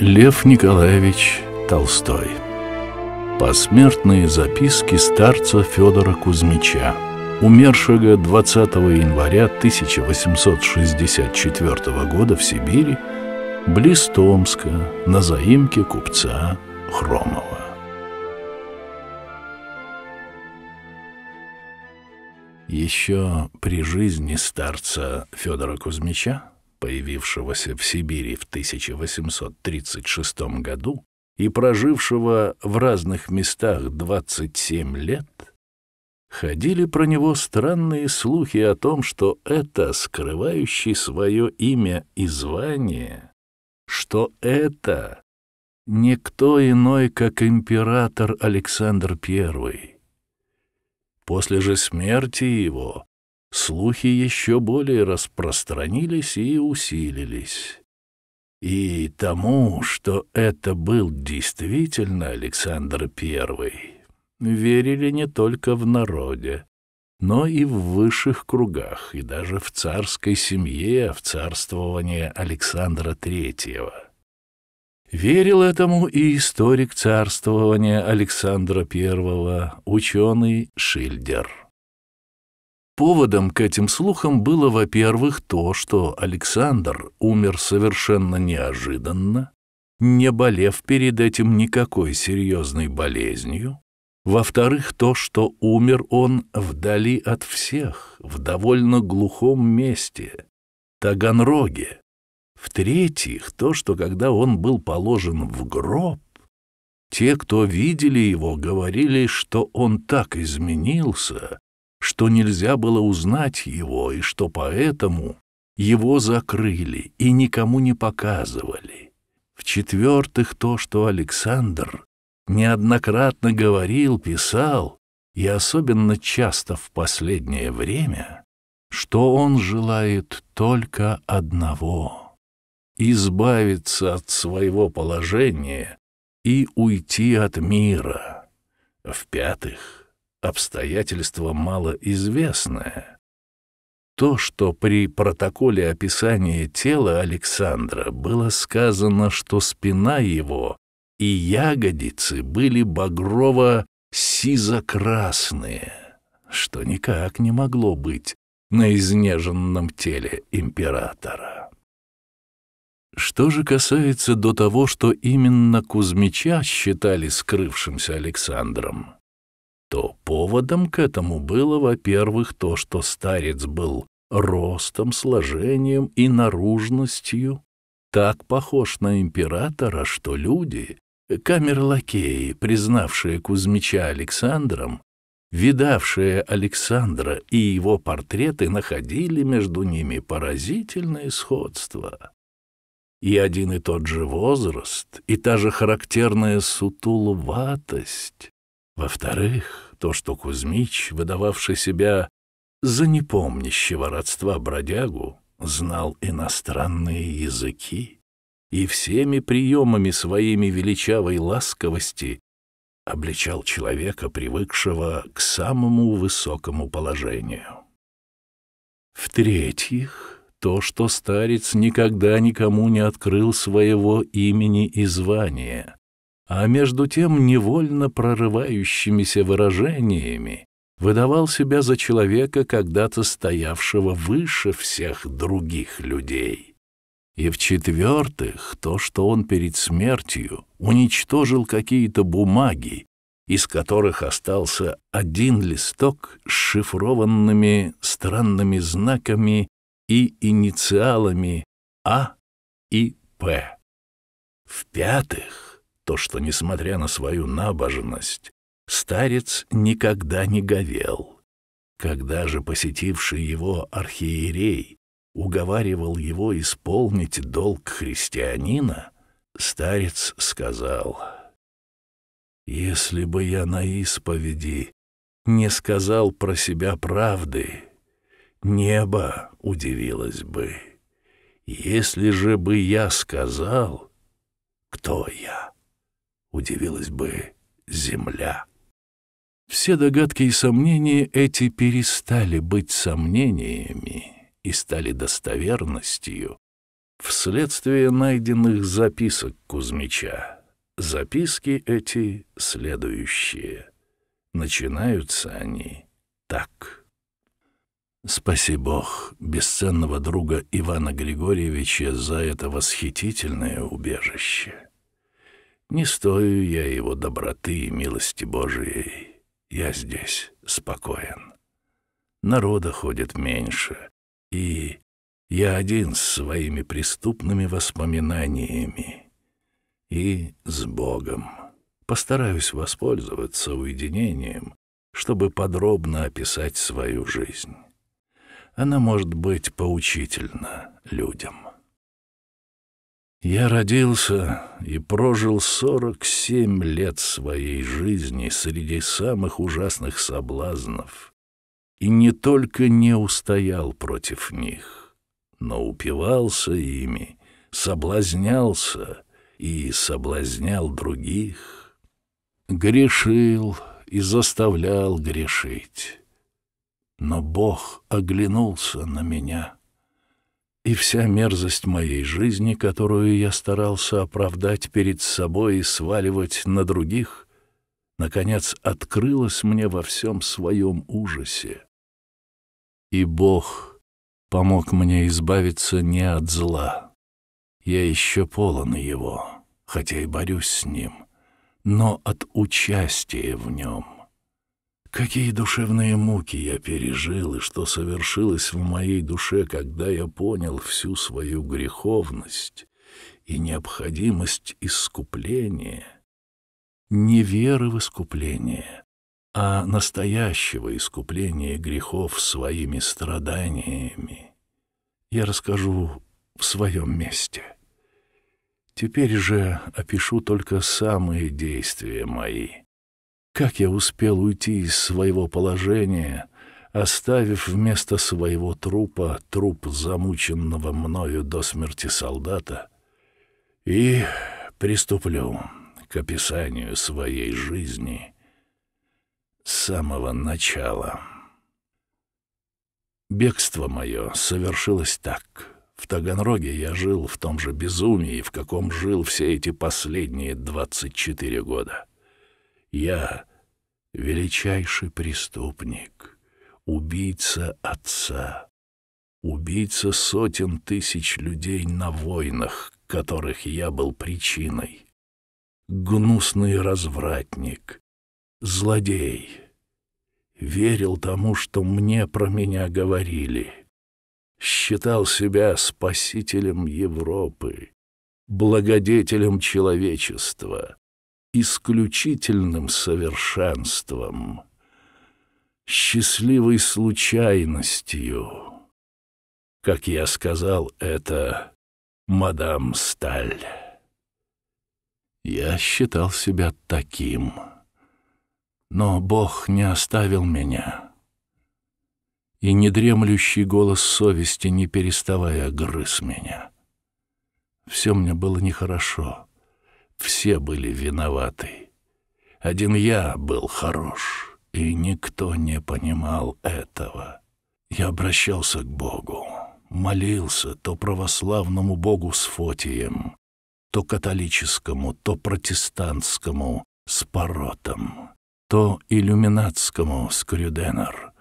Лев Николаевич Толстой. Посмертные записки старца Федора Кузьмича, умершего 20 января 1864 года в Сибири, близ Томска, на заимке купца Хромова. Еще при жизни старца Федора Кузьмича появившегося в Сибири в 1836 году и прожившего в разных местах 27 лет, ходили про него странные слухи о том, что это скрывающий свое имя и звание, что это никто иной, как император Александр I. После же смерти его слухи еще более распространились и усилились. И тому, что это был действительно Александр Первый, верили не только в народе, но и в высших кругах, и даже в царской семье в царствование Александра Третьего. Верил этому и историк царствования Александра I, ученый Шильдер. Поводом к этим слухам было, во-первых, то, что Александр умер совершенно неожиданно, не болев перед этим никакой серьезной болезнью. Во-вторых, то, что умер он вдали от всех, в довольно глухом месте, Таганроге. В-третьих, то, что когда он был положен в гроб, те, кто видели его, говорили, что он так изменился, что нельзя было узнать его и что поэтому его закрыли и никому не показывали. В-четвертых, то, что Александр неоднократно говорил, писал, и особенно часто в последнее время, что он желает только одного — избавиться от своего положения и уйти от мира. В-пятых, обстоятельство малоизвестное. То, что при протоколе описания тела Александра было сказано, что спина его и ягодицы были багрово-сизо-красные, что никак не могло быть на изнеженном теле императора. Что же касается до того, что именно Кузьмича считали скрывшимся Александром, то поводом к этому было, во-первых, то, что старец был ростом, сложением и наружностью так похож на императора, что люди, камерлакеи, признавшие Кузьмича Александром, видавшие Александра и его портреты, находили между ними поразительное сходство. И один и тот же возраст, и та же характерная сутулватость. Во-вторых, то, что Кузьмич, выдававший себя за непомнящего родства бродягу, знал иностранные языки и всеми приемами своими величавой ласковости обличал человека, привыкшего к самому высокому положению. В-третьих, то, что старец никогда никому не открыл своего имени и звания, а между тем невольно прорывающимися выражениями выдавал себя за человека, когда-то стоявшего выше всех других людей. И в-четвертых, то, что он перед смертью уничтожил какие-то бумаги, из которых остался один листок с шифрованными странными знаками и инициалами А и П. В-пятых, то, что, несмотря на свою набожность, старец никогда не говел. Когда же посетивший его архиерей уговаривал его исполнить долг христианина, старец сказал, «Если бы я на исповеди не сказал про себя правды, небо удивилось бы. Если же бы я сказал, кто я?» удивилась бы земля. Все догадки и сомнения эти перестали быть сомнениями и стали достоверностью вследствие найденных записок Кузьмича. Записки эти следующие. Начинаются они так. Спаси Бог бесценного друга Ивана Григорьевича за это восхитительное убежище. Не стою я его доброты и милости Божией. Я здесь спокоен. Народа ходит меньше, и я один с своими преступными воспоминаниями и с Богом. Постараюсь воспользоваться уединением, чтобы подробно описать свою жизнь. Она может быть поучительна людям. Я родился и прожил 47 лет своей жизни среди самых ужасных соблазнов, и не только не устоял против них, но упивался ими, соблазнялся и соблазнял других, грешил и заставлял грешить. Но Бог оглянулся на меня — и вся мерзость моей жизни, которую я старался оправдать перед собой и сваливать на других, наконец открылась мне во всем своем ужасе. И Бог помог мне избавиться не от зла. Я еще полон его, хотя и борюсь с ним, но от участия в нем». Какие душевные муки я пережил, и что совершилось в моей душе, когда я понял всю свою греховность и необходимость искупления. Не веры в искупление, а настоящего искупления грехов своими страданиями. Я расскажу в своем месте. Теперь же опишу только самые действия мои. Как я успел уйти из своего положения, оставив вместо своего трупа труп замученного мною до смерти солдата, и приступлю к описанию своей жизни с самого начала. Бегство мое совершилось так. В Таганроге я жил в том же безумии, в каком жил все эти последние 24 года. Я — величайший преступник, убийца отца, убийца сотен тысяч людей на войнах, которых я был причиной, гнусный развратник, злодей. Верил тому, что мне про меня говорили. Считал себя спасителем Европы, благодетелем человечества, исключительным совершенством, счастливой случайностью. Как я сказал это, мадам Сталь. Я считал себя таким, но Бог не оставил меня. И недремлющий голос совести, не переставая, грыз меня. Все мне было нехорошо. Все были виноваты. Один я был хорош, и никто не понимал этого. Я обращался к Богу, молился то православному Богу с Фотием, то католическому, то протестантскому с Поротом, то иллюминатскому с Крюденер.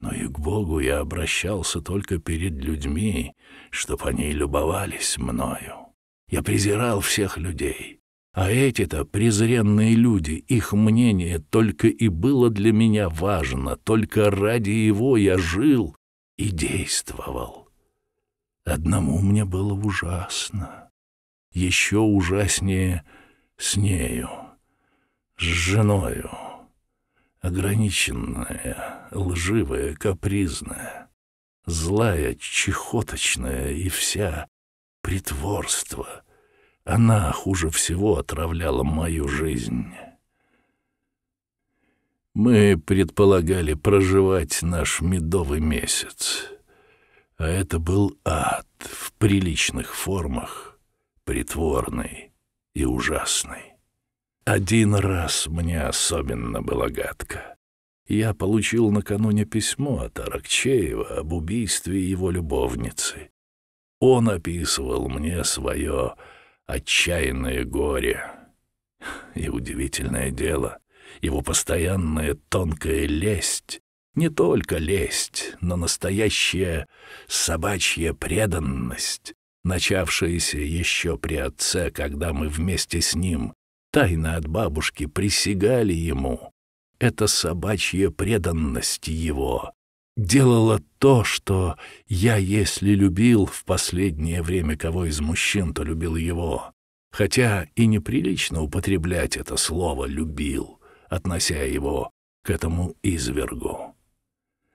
Но и к Богу я обращался только перед людьми, чтоб они любовались мною. Я презирал всех людей, а эти-то презренные люди, их мнение только и было для меня важно, только ради его я жил и действовал. Одному мне было ужасно. Еще ужаснее с нею, с женою. Ограниченная, лживая, капризная, злая, чехоточная и вся притворство — она хуже всего отравляла мою жизнь. Мы предполагали проживать наш медовый месяц, а это был ад в приличных формах, притворный и ужасный. Один раз мне особенно было гадко. Я получил накануне письмо от Аракчеева об убийстве его любовницы. Он описывал мне свое отчаянное горе. И удивительное дело, его постоянная тонкая лесть, не только лесть, но настоящая собачья преданность, начавшаяся еще при отце, когда мы вместе с ним тайно от бабушки присягали ему. Это собачья преданность его, делала то, что я, если любил в последнее время кого из мужчин, то любил его. Хотя и неприлично употреблять это слово «любил», относя его к этому извергу.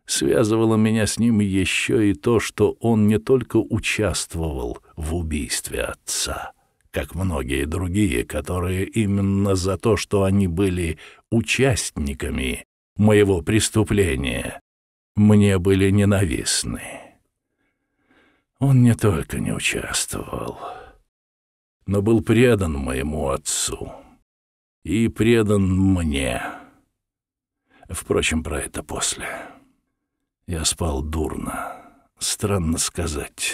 Связывало меня с ним еще и то, что он не только участвовал в убийстве отца, как многие другие, которые именно за то, что они были участниками моего преступления, мне были ненавистны. Он не только не участвовал, но был предан моему отцу и предан мне. Впрочем, про это после. Я спал дурно. Странно сказать.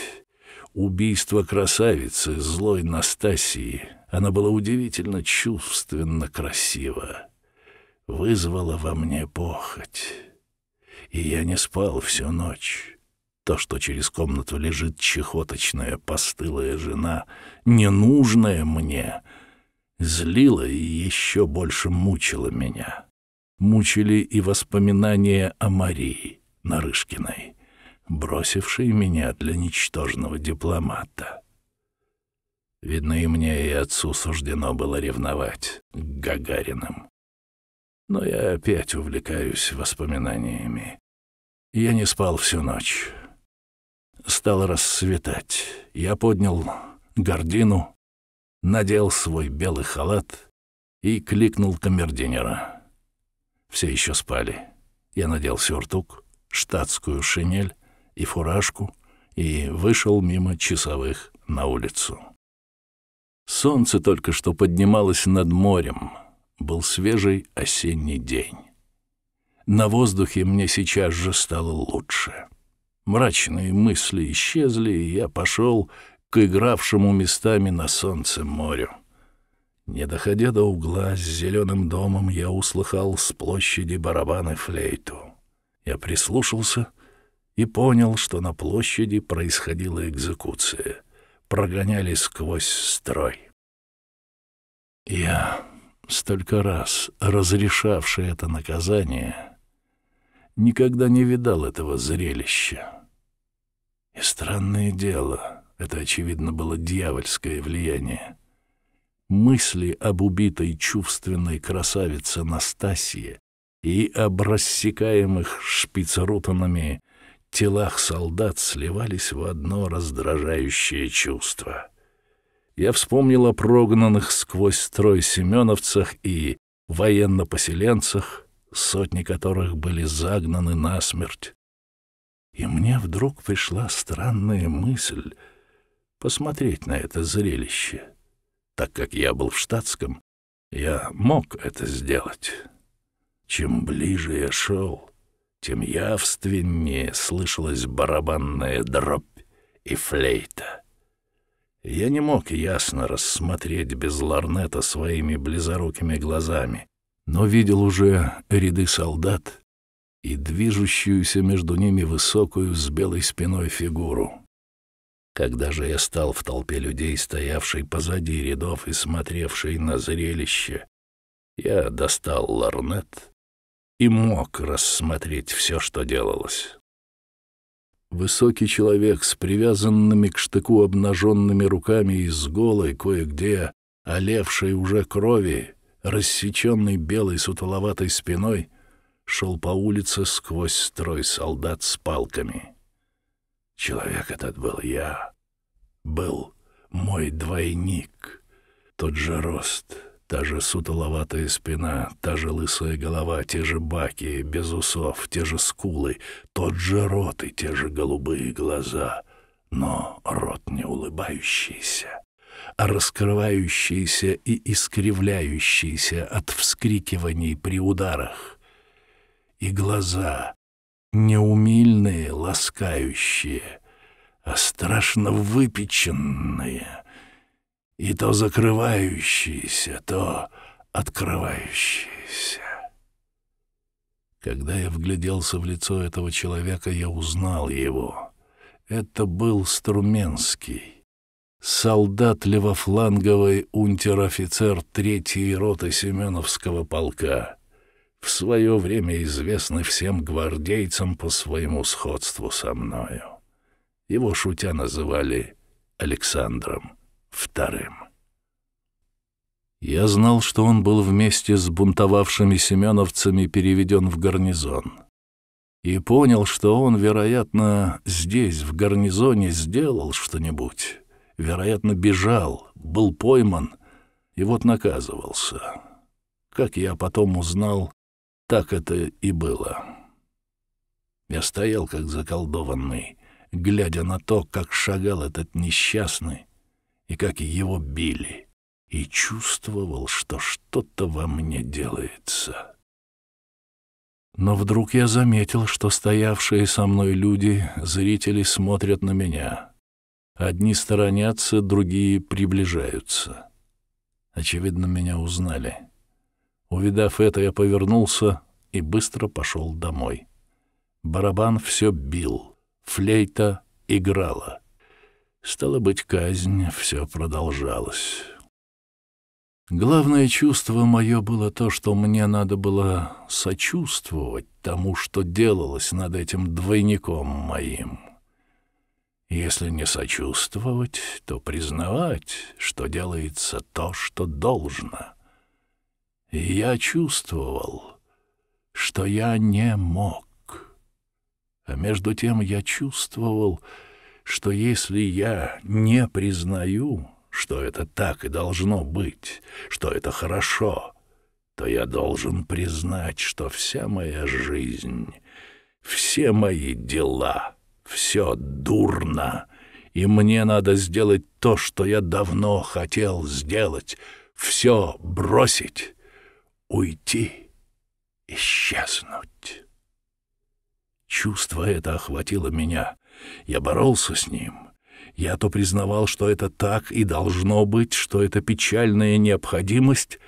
Убийство красавицы, злой Настасии, она была удивительно чувственно красива, вызвала во мне похоть и я не спал всю ночь. То, что через комнату лежит чехоточная, постылая жена, ненужная мне, злило и еще больше мучило меня. Мучили и воспоминания о Марии Нарышкиной, бросившей меня для ничтожного дипломата. Видно, и мне, и отцу суждено было ревновать к Гагариным. Но я опять увлекаюсь воспоминаниями. Я не спал всю ночь. Стало рассветать. Я поднял гардину, надел свой белый халат и кликнул камердинера. Все еще спали. Я надел сюртук, штатскую шинель и фуражку и вышел мимо часовых на улицу. Солнце только что поднималось над морем — был свежий осенний день. На воздухе мне сейчас же стало лучше. Мрачные мысли исчезли, и я пошел к игравшему местами на солнце морю. Не доходя до угла с зеленым домом, я услыхал с площади барабаны флейту. Я прислушался и понял, что на площади происходила экзекуция. Прогоняли сквозь строй. Я столько раз разрешавший это наказание, никогда не видал этого зрелища. И странное дело, это, очевидно, было дьявольское влияние. Мысли об убитой чувственной красавице Настасье и об рассекаемых шпицрутанами телах солдат сливались в одно раздражающее чувство — я вспомнил о прогнанных сквозь строй семеновцах и военно-поселенцах, сотни которых были загнаны насмерть. И мне вдруг пришла странная мысль посмотреть на это зрелище. Так как я был в штатском, я мог это сделать. Чем ближе я шел, тем явственнее слышалась барабанная дробь и флейта — я не мог ясно рассмотреть без ларнета своими близорукими глазами, но видел уже ряды солдат и движущуюся между ними высокую с белой спиной фигуру. Когда же я стал в толпе людей, стоявшей позади рядов и смотревшей на зрелище, я достал ларнет и мог рассмотреть все, что делалось. Высокий человек с привязанными к штыку обнаженными руками и с голой, кое-где олевшей уже крови, рассеченной белой сутоловатой спиной, шел по улице сквозь строй солдат с палками. Человек этот был я, был мой двойник, тот же рост, Та же сутуловатая спина, та же лысая голова, те же баки, без усов, те же скулы, тот же рот и те же голубые глаза. Но рот не улыбающийся, а раскрывающийся и искривляющийся от вскрикиваний при ударах. И глаза неумильные, ласкающие, а страшно выпеченные — и то закрывающиеся, то открывающиеся. Когда я вгляделся в лицо этого человека, я узнал его. Это был Струменский, солдат левофланговой унтер-офицер третьей роты Семеновского полка, в свое время известный всем гвардейцам по своему сходству со мною. Его шутя называли Александром вторым. Я знал, что он был вместе с бунтовавшими семеновцами переведен в гарнизон. И понял, что он, вероятно, здесь, в гарнизоне, сделал что-нибудь. Вероятно, бежал, был пойман и вот наказывался. Как я потом узнал, так это и было. Я стоял, как заколдованный, глядя на то, как шагал этот несчастный, и как его били, и чувствовал, что что-то во мне делается. Но вдруг я заметил, что стоявшие со мной люди, зрители смотрят на меня. Одни сторонятся, другие приближаются. Очевидно, меня узнали. Увидав это, я повернулся и быстро пошел домой. Барабан все бил, флейта играла — Стало быть, казнь все продолжалась. Главное чувство мое было то, что мне надо было сочувствовать тому, что делалось над этим двойником моим. Если не сочувствовать, то признавать, что делается то, что должно. И я чувствовал, что я не мог. А между тем я чувствовал, что что если я не признаю, что это так и должно быть, что это хорошо, то я должен признать, что вся моя жизнь, все мои дела, все дурно, и мне надо сделать то, что я давно хотел сделать, все бросить, уйти, исчезнуть. Чувство это охватило меня — я боролся с ним. Я то признавал, что это так и должно быть, что это печальная необходимость,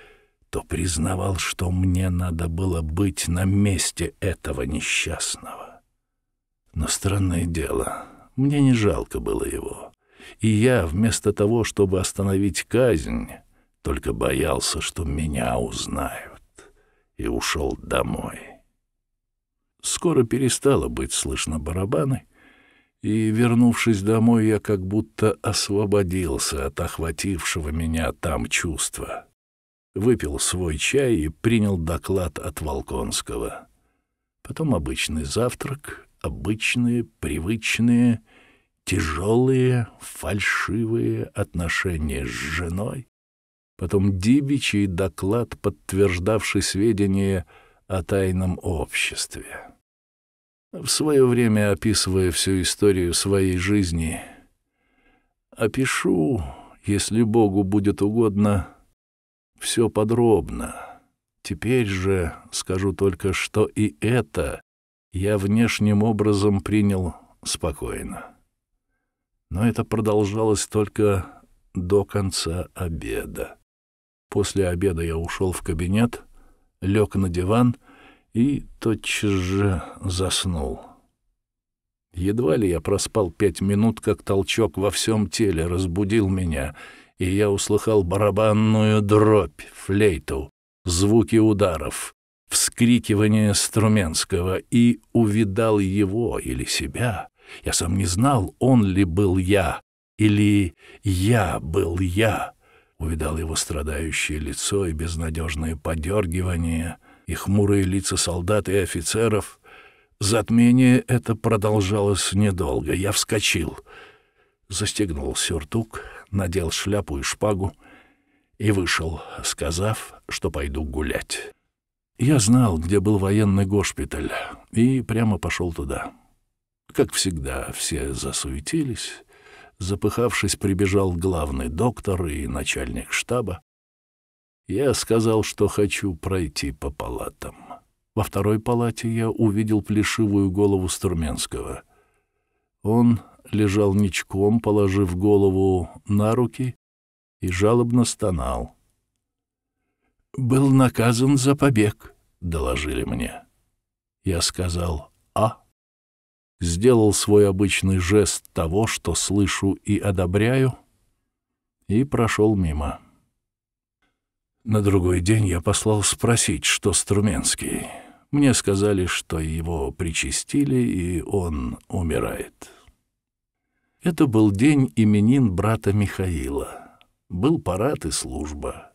то признавал, что мне надо было быть на месте этого несчастного. Но странное дело, мне не жалко было его. И я, вместо того, чтобы остановить казнь, только боялся, что меня узнают, и ушел домой. Скоро перестало быть слышно барабаны, и, вернувшись домой, я как будто освободился от охватившего меня там чувства. Выпил свой чай и принял доклад от Волконского. Потом обычный завтрак, обычные, привычные, тяжелые, фальшивые отношения с женой. Потом дебичий доклад, подтверждавший сведения о тайном обществе в свое время описывая всю историю своей жизни. Опишу, если Богу будет угодно, все подробно. Теперь же скажу только, что и это я внешним образом принял спокойно. Но это продолжалось только до конца обеда. После обеда я ушел в кабинет, лег на диван — и тотчас же заснул. Едва ли я проспал пять минут, как толчок во всем теле разбудил меня, и я услыхал барабанную дробь, флейту, звуки ударов, вскрикивание Струменского и увидал его или себя. Я сам не знал, он ли был я или я был я. Увидал его страдающее лицо и безнадежное подергивание — и хмурые лица солдат и офицеров. Затмение это продолжалось недолго. Я вскочил, застегнул сюртук, надел шляпу и шпагу и вышел, сказав, что пойду гулять. Я знал, где был военный госпиталь, и прямо пошел туда. Как всегда, все засуетились. Запыхавшись, прибежал главный доктор и начальник штаба. Я сказал, что хочу пройти по палатам. Во второй палате я увидел плешивую голову Струменского. Он лежал ничком, положив голову на руки и жалобно стонал. «Был наказан за побег», — доложили мне. Я сказал «А». Сделал свой обычный жест того, что слышу и одобряю, и прошел мимо. На другой день я послал спросить, что Струменский. Мне сказали, что его причастили, и он умирает. Это был день именин брата Михаила. Был парад и служба.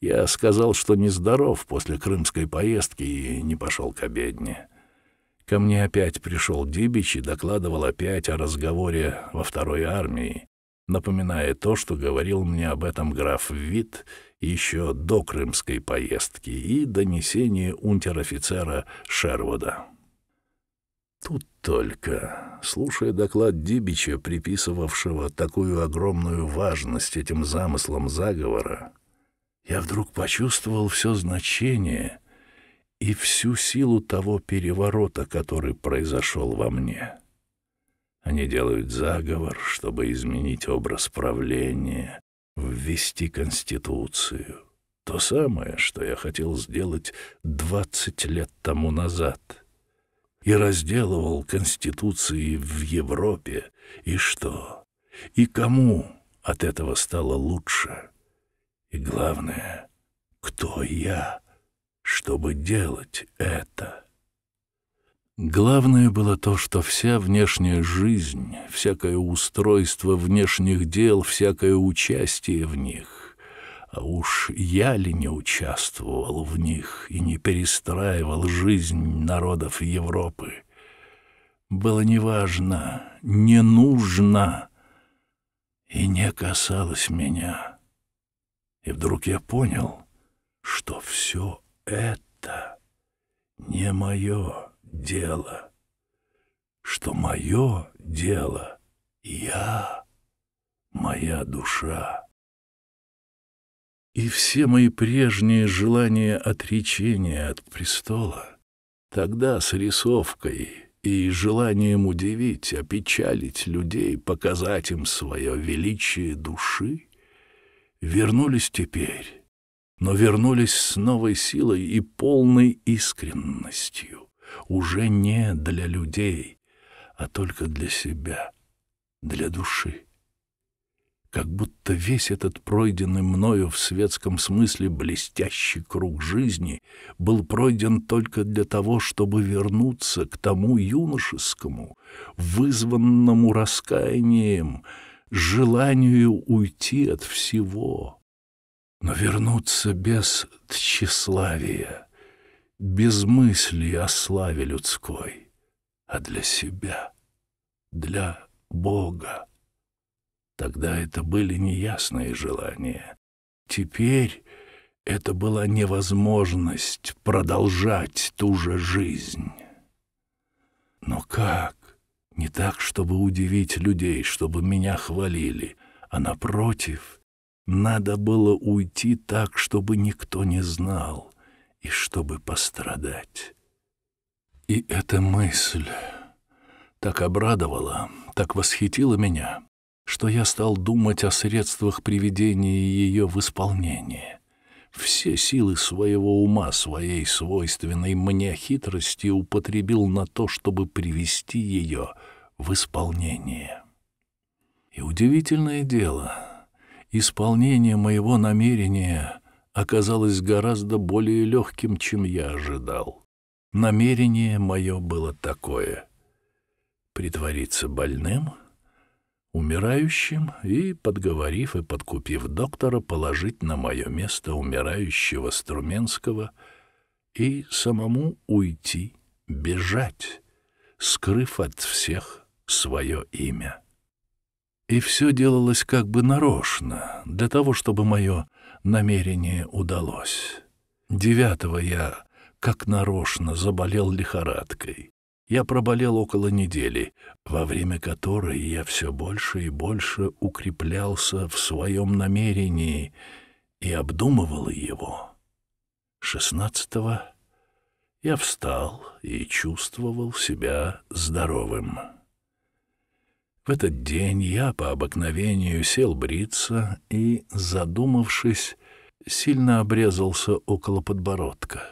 Я сказал, что нездоров после крымской поездки и не пошел к обедне. Ко мне опять пришел Дибич и докладывал опять о разговоре во второй армии, напоминая то, что говорил мне об этом граф Вит — еще до крымской поездки и донесение унтер-офицера Шервуда. Тут только, слушая доклад Дибича, приписывавшего такую огромную важность этим замыслам заговора, я вдруг почувствовал все значение и всю силу того переворота, который произошел во мне. Они делают заговор, чтобы изменить образ правления, ввести Конституцию. То самое, что я хотел сделать двадцать лет тому назад. И разделывал Конституции в Европе. И что? И кому от этого стало лучше? И главное, кто я, чтобы делать это?» Главное было то, что вся внешняя жизнь, всякое устройство внешних дел, всякое участие в них, а уж я ли не участвовал в них и не перестраивал жизнь народов Европы, было неважно, не нужно и не касалось меня. И вдруг я понял, что все это не мое дело, что мое дело я, моя душа. И все мои прежние желания отречения от престола, тогда с рисовкой и желанием удивить, опечалить людей, показать им свое величие души, вернулись теперь, но вернулись с новой силой и полной искренностью уже не для людей, а только для себя, для души. Как будто весь этот пройденный мною в светском смысле блестящий круг жизни был пройден только для того, чтобы вернуться к тому юношескому, вызванному раскаянием, желанию уйти от всего, но вернуться без тщеславия без мысли о славе людской, а для себя, для Бога. Тогда это были неясные желания. Теперь это была невозможность продолжать ту же жизнь. Но как? Не так, чтобы удивить людей, чтобы меня хвалили, а напротив, надо было уйти так, чтобы никто не знал и чтобы пострадать. И эта мысль так обрадовала, так восхитила меня, что я стал думать о средствах приведения ее в исполнение. Все силы своего ума, своей свойственной мне хитрости употребил на то, чтобы привести ее в исполнение. И удивительное дело, исполнение моего намерения оказалось гораздо более легким, чем я ожидал. Намерение мое было такое — притвориться больным, умирающим и, подговорив и подкупив доктора, положить на мое место умирающего Струменского и самому уйти, бежать, скрыв от всех свое имя. И все делалось как бы нарочно, для того, чтобы мое намерение удалось. Девятого я, как нарочно, заболел лихорадкой. Я проболел около недели, во время которой я все больше и больше укреплялся в своем намерении и обдумывал его. Шестнадцатого я встал и чувствовал себя здоровым. В этот день я по обыкновению сел бриться и, задумавшись, сильно обрезался около подбородка.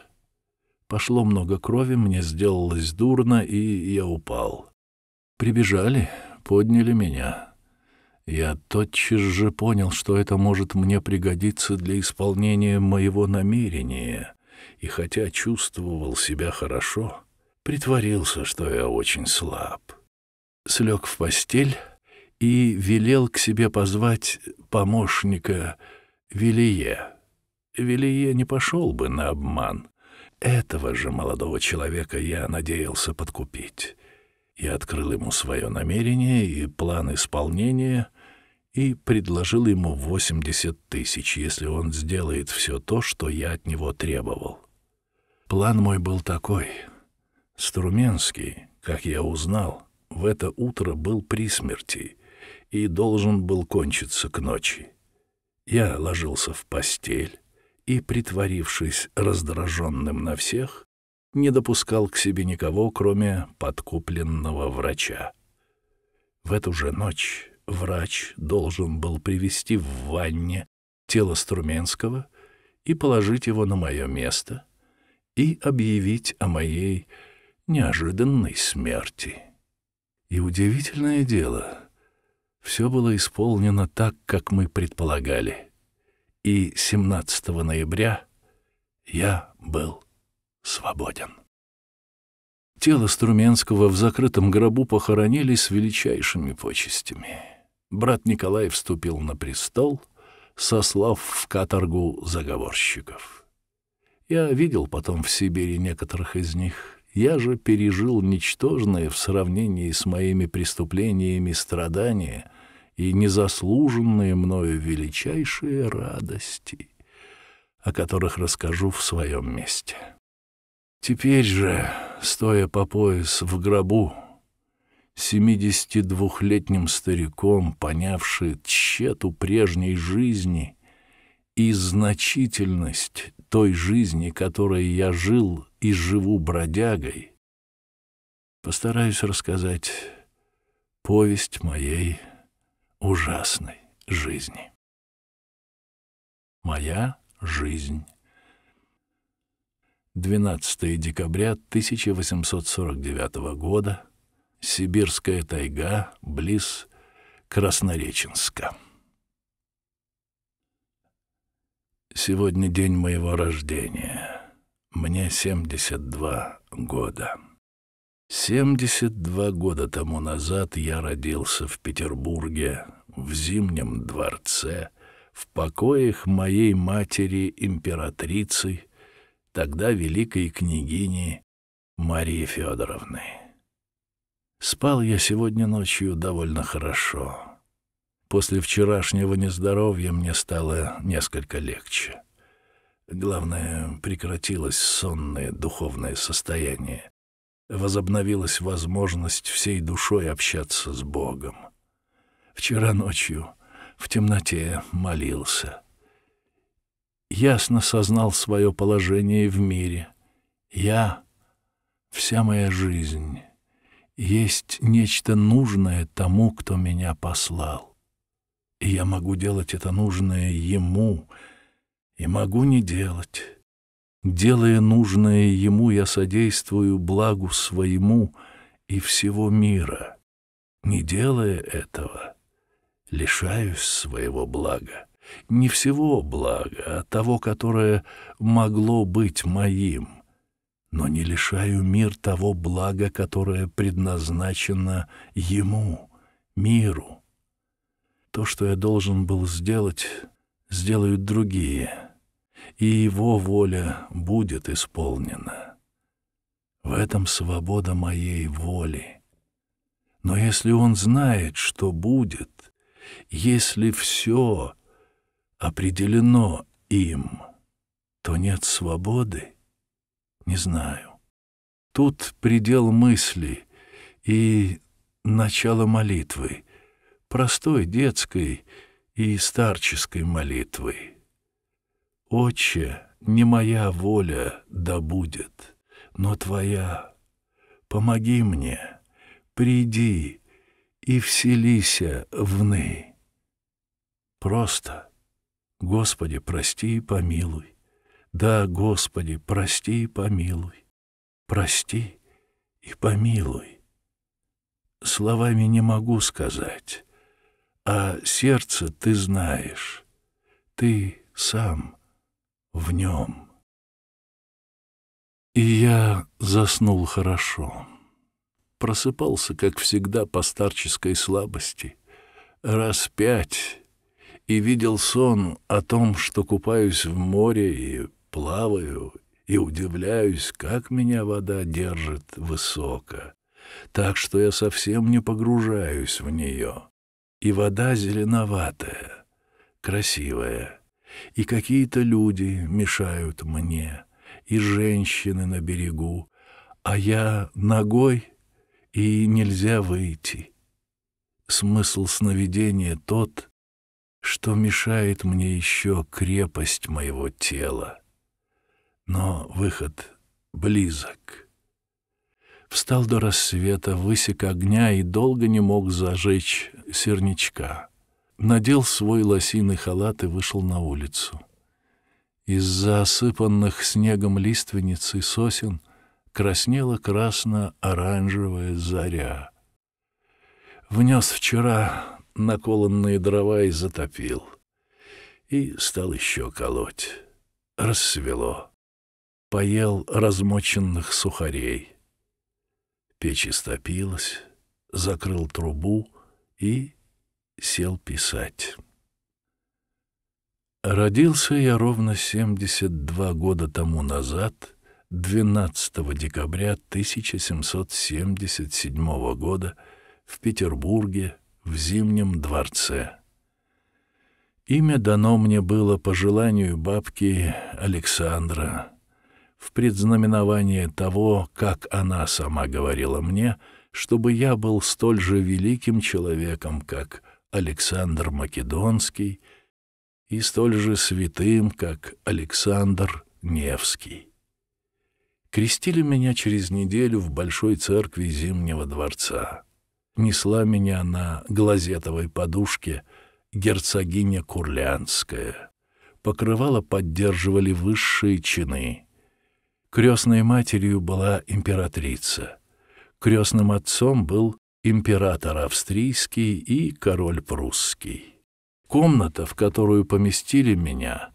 Пошло много крови, мне сделалось дурно, и я упал. Прибежали, подняли меня. Я тотчас же понял, что это может мне пригодиться для исполнения моего намерения, и хотя чувствовал себя хорошо, притворился, что я очень слаб слег в постель и велел к себе позвать помощника Велие. Велие не пошел бы на обман. Этого же молодого человека я надеялся подкупить. Я открыл ему свое намерение и план исполнения и предложил ему 80 тысяч, если он сделает все то, что я от него требовал. План мой был такой. Струменский, как я узнал, в это утро был при смерти и должен был кончиться к ночи. Я ложился в постель и, притворившись раздраженным на всех, не допускал к себе никого, кроме подкупленного врача. В эту же ночь врач должен был привести в ванне тело Струменского и положить его на мое место и объявить о моей неожиданной смерти. И удивительное дело, все было исполнено так, как мы предполагали. И 17 ноября я был свободен. Тело Струменского в закрытом гробу похоронили с величайшими почестями. Брат Николай вступил на престол, сослав в каторгу заговорщиков. Я видел потом в Сибири некоторых из них — я же пережил ничтожное в сравнении с моими преступлениями страдания и незаслуженные мною величайшие радости, о которых расскажу в своем месте. Теперь же, стоя по пояс в гробу, 72-летним стариком, понявший тщету прежней жизни и значительность той жизни, которой я жил и живу бродягой, постараюсь рассказать повесть моей ужасной жизни. Моя жизнь. 12 декабря 1849 года. Сибирская тайга, близ Краснореченска. Сегодня день моего рождения. Мне 72 года. 72 года тому назад я родился в Петербурге, в Зимнем дворце, в покоях моей матери императрицы, тогда великой княгини Марии Федоровны. Спал я сегодня ночью довольно хорошо. После вчерашнего нездоровья мне стало несколько легче. Главное, прекратилось сонное духовное состояние. Возобновилась возможность всей душой общаться с Богом. Вчера ночью в темноте молился. Ясно сознал свое положение в мире. Я — вся моя жизнь. Есть нечто нужное тому, кто меня послал. И я могу делать это нужное ему — и могу не делать. Делая нужное ему, я содействую благу своему и всего мира. Не делая этого, лишаюсь своего блага. Не всего блага, а того, которое могло быть моим. Но не лишаю мир того блага, которое предназначено ему, миру. То, что я должен был сделать, сделают другие — и Его воля будет исполнена. В этом свобода моей воли. Но если Он знает, что будет, если все определено им, то нет свободы? Не знаю. Тут предел мысли и начало молитвы, простой детской и старческой молитвы. Отче, не моя воля да будет, но твоя. Помоги мне, приди и вселися вны. Просто, Господи, прости и помилуй. Да, Господи, прости и помилуй. Прости и помилуй. Словами не могу сказать, а сердце ты знаешь. Ты сам — в нем. И я заснул хорошо. Просыпался, как всегда, по старческой слабости, раз пять, и видел сон о том, что купаюсь в море и плаваю, и удивляюсь, как меня вода держит высоко, так что я совсем не погружаюсь в нее. И вода зеленоватая, красивая, и какие-то люди мешают мне, и женщины на берегу, а я ногой, и нельзя выйти. Смысл сновидения тот, что мешает мне еще крепость моего тела. Но выход близок. Встал до рассвета, высек огня и долго не мог зажечь сернячка надел свой лосиный халат и вышел на улицу. Из-за осыпанных снегом лиственниц и сосен краснела красно-оранжевая заря. Внес вчера наколанные дрова и затопил. И стал еще колоть. Рассвело. Поел размоченных сухарей. Печь истопилась, закрыл трубу и сел писать. Родился я ровно 72 года тому назад, 12 декабря 1777 года в Петербурге в Зимнем дворце. Имя дано мне было по желанию бабки Александра. В предзнаменование того, как она сама говорила мне, чтобы я был столь же великим человеком, как Александр Македонский и столь же святым, как Александр Невский. Крестили меня через неделю в Большой церкви Зимнего дворца. Несла меня на глазетовой подушке герцогиня Курлянская. Покрывало поддерживали высшие чины. Крестной матерью была императрица. Крестным отцом был император австрийский и король прусский. Комната, в которую поместили меня,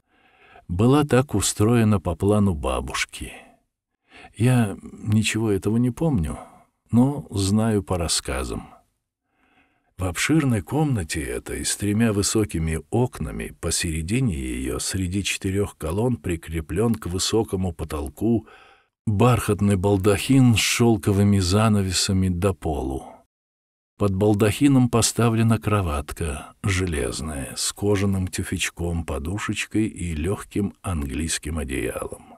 была так устроена по плану бабушки. Я ничего этого не помню, но знаю по рассказам. В обширной комнате этой с тремя высокими окнами посередине ее среди четырех колонн прикреплен к высокому потолку бархатный балдахин с шелковыми занавесами до полу. Под балдахином поставлена кроватка, железная, с кожаным тюфячком, подушечкой и легким английским одеялом.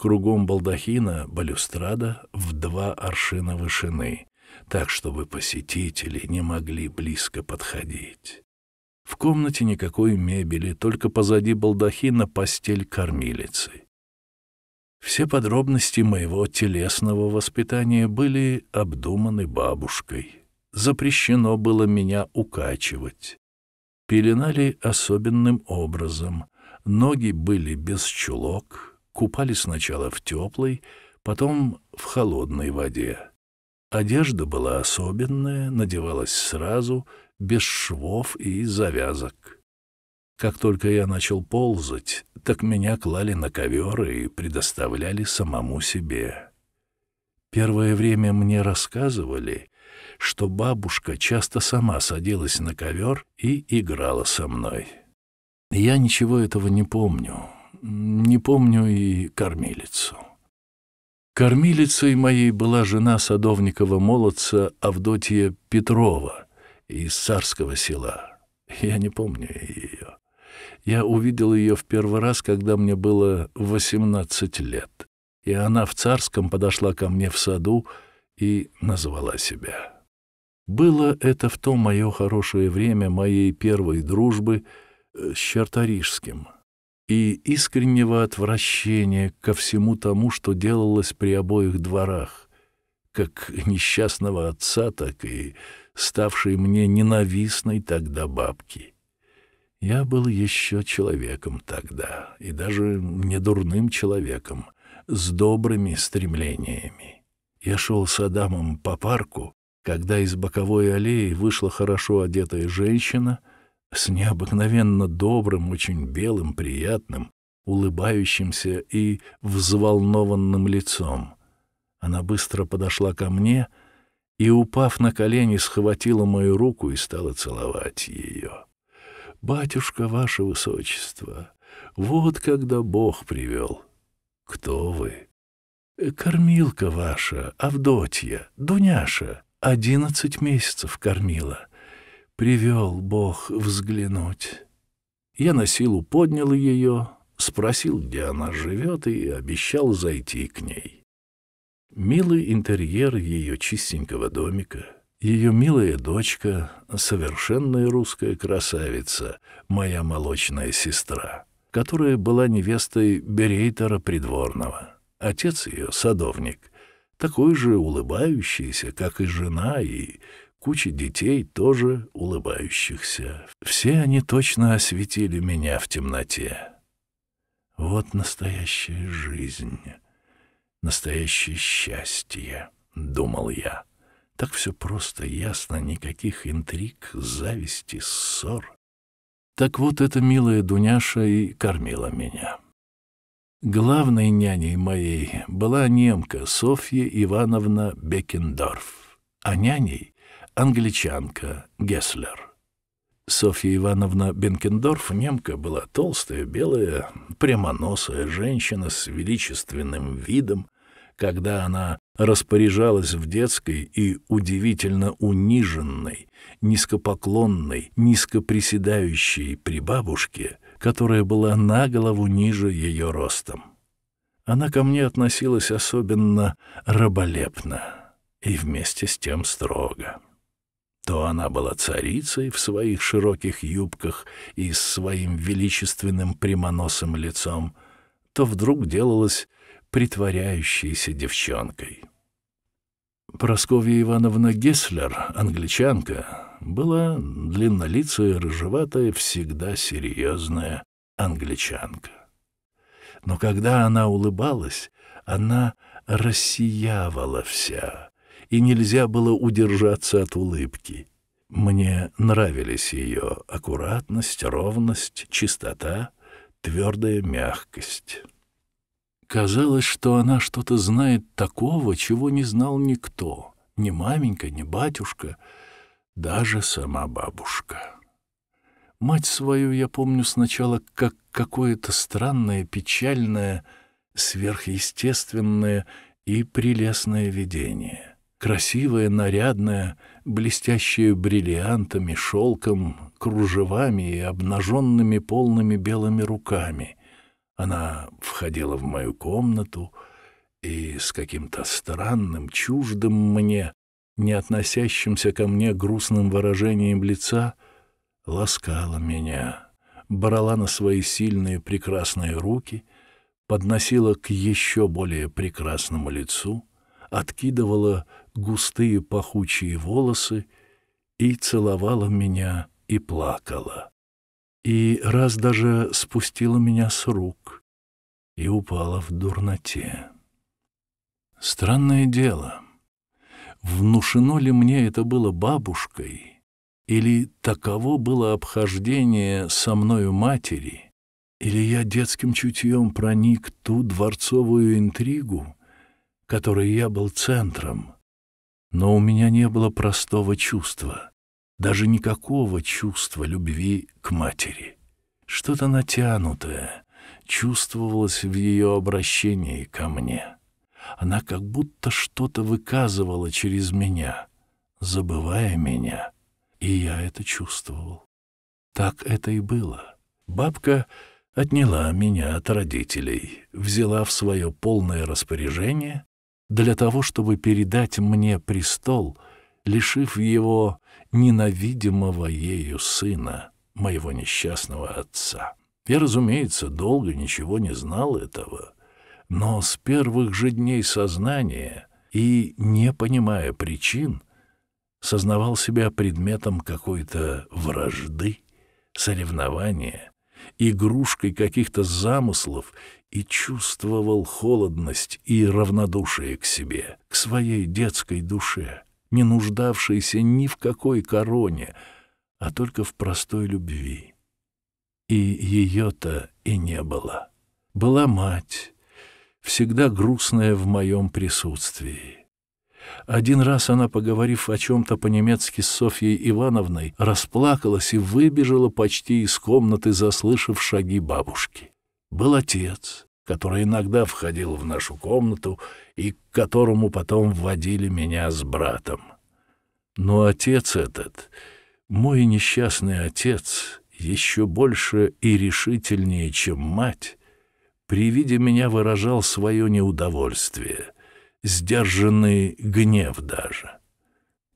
Кругом балдахина балюстрада в два аршина высоты, так, чтобы посетители не могли близко подходить. В комнате никакой мебели, только позади балдахина постель кормилицы. Все подробности моего телесного воспитания были обдуманы бабушкой запрещено было меня укачивать. Пеленали особенным образом. Ноги были без чулок, купали сначала в теплой, потом в холодной воде. Одежда была особенная, надевалась сразу, без швов и завязок. Как только я начал ползать, так меня клали на ковер и предоставляли самому себе. Первое время мне рассказывали, что бабушка часто сама садилась на ковер и играла со мной. Я ничего этого не помню. Не помню и кормилицу. Кормилицей моей была жена садовника молодца Авдотья Петрова из царского села. Я не помню ее. Я увидел ее в первый раз, когда мне было 18 лет, и она в царском подошла ко мне в саду и назвала себя. Было это в то моё хорошее время моей первой дружбы э, с Черторижским и искреннего отвращения ко всему тому, что делалось при обоих дворах, как несчастного отца, так и ставшей мне ненавистной тогда бабки. Я был ещё человеком тогда, и даже не дурным человеком, с добрыми стремлениями. Я шел с Адамом по парку, когда из боковой аллеи вышла хорошо одетая женщина с необыкновенно добрым, очень белым, приятным, улыбающимся и взволнованным лицом. Она быстро подошла ко мне и, упав на колени, схватила мою руку и стала целовать ее. «Батюшка, ваше высочество, вот когда Бог привел. Кто вы?» «Кормилка ваша, Авдотья, Дуняша», Одиннадцать месяцев кормила. Привел Бог взглянуть. Я на силу поднял ее, спросил, где она живет, и обещал зайти к ней. Милый интерьер ее чистенького домика, ее милая дочка, совершенная русская красавица, моя молочная сестра, которая была невестой Берейтера Придворного. Отец ее — садовник такой же улыбающийся, как и жена, и куча детей, тоже улыбающихся. Все они точно осветили меня в темноте. Вот настоящая жизнь, настоящее счастье, — думал я. Так все просто, ясно, никаких интриг, зависти, ссор. Так вот эта милая Дуняша и кормила меня. Главной няней моей была немка Софья Ивановна Бекендорф, а няней — англичанка Гесслер. Софья Ивановна Бекендорф немка, была толстая, белая, прямоносая женщина с величественным видом. Когда она распоряжалась в детской и удивительно униженной, низкопоклонной, низкоприседающей при бабушке — которая была на голову ниже ее ростом. Она ко мне относилась особенно раболепно и вместе с тем строго. То она была царицей в своих широких юбках и с своим величественным прямоносым лицом, то вдруг делалась притворяющейся девчонкой. Просковья Ивановна Гесслер, англичанка, была длиннолицая, рыжеватая, всегда серьезная англичанка. Но когда она улыбалась, она рассиявала вся, и нельзя было удержаться от улыбки. Мне нравились ее аккуратность, ровность, чистота, твердая мягкость. Казалось, что она что-то знает такого, чего не знал никто, ни маменька, ни батюшка — даже сама бабушка. Мать свою я помню сначала как какое-то странное, печальное, сверхъестественное и прелестное видение. Красивое, нарядное, блестящее бриллиантами, шелком, кружевами и обнаженными полными белыми руками. Она входила в мою комнату и с каким-то странным, чуждым мне, не относящимся ко мне грустным выражением лица, ласкала меня, брала на свои сильные прекрасные руки, подносила к еще более прекрасному лицу, откидывала густые пахучие волосы и целовала меня и плакала. И раз даже спустила меня с рук и упала в дурноте. Странное дело — внушено ли мне это было бабушкой, или таково было обхождение со мною матери, или я детским чутьем проник ту дворцовую интригу, которой я был центром. Но у меня не было простого чувства, даже никакого чувства любви к матери. Что-то натянутое чувствовалось в ее обращении ко мне. Она как будто что-то выказывала через меня, забывая меня. И я это чувствовал. Так это и было. Бабка отняла меня от родителей, взяла в свое полное распоряжение для того, чтобы передать мне престол, лишив его ненавидимого ею сына, моего несчастного отца. Я, разумеется, долго ничего не знал этого но с первых же дней сознания и, не понимая причин, сознавал себя предметом какой-то вражды, соревнования, игрушкой каких-то замыслов и чувствовал холодность и равнодушие к себе, к своей детской душе, не нуждавшейся ни в какой короне, а только в простой любви. И ее-то и не было. Была мать, всегда грустная в моем присутствии. Один раз она, поговорив о чем-то по-немецки с Софьей Ивановной, расплакалась и выбежала почти из комнаты, заслышав шаги бабушки. Был отец, который иногда входил в нашу комнату и к которому потом вводили меня с братом. Но отец этот, мой несчастный отец, еще больше и решительнее, чем мать, при виде меня выражал свое неудовольствие, сдержанный гнев даже.